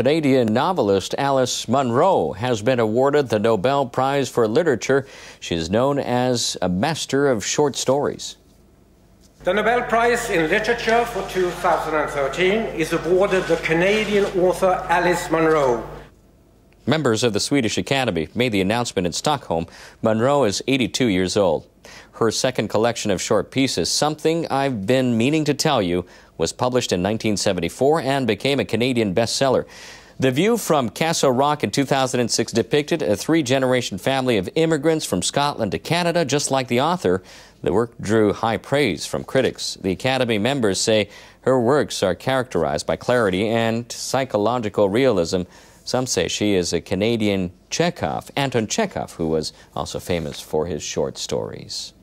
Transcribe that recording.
Canadian novelist Alice Munro has been awarded the Nobel Prize for Literature. She is known as a master of short stories. The Nobel Prize in Literature for 2013 is awarded the Canadian author Alice Munro. Members of the Swedish Academy made the announcement in Stockholm. Munro is 82 years old her second collection of short pieces, Something I've Been Meaning to Tell You, was published in 1974 and became a Canadian bestseller. The View from Castle Rock in 2006 depicted a three generation family of immigrants from Scotland to Canada, just like the author. The work drew high praise from critics. The Academy members say her works are characterized by clarity and psychological realism. Some say she is a Canadian Chekhov, Anton Chekhov, who was also famous for his short stories.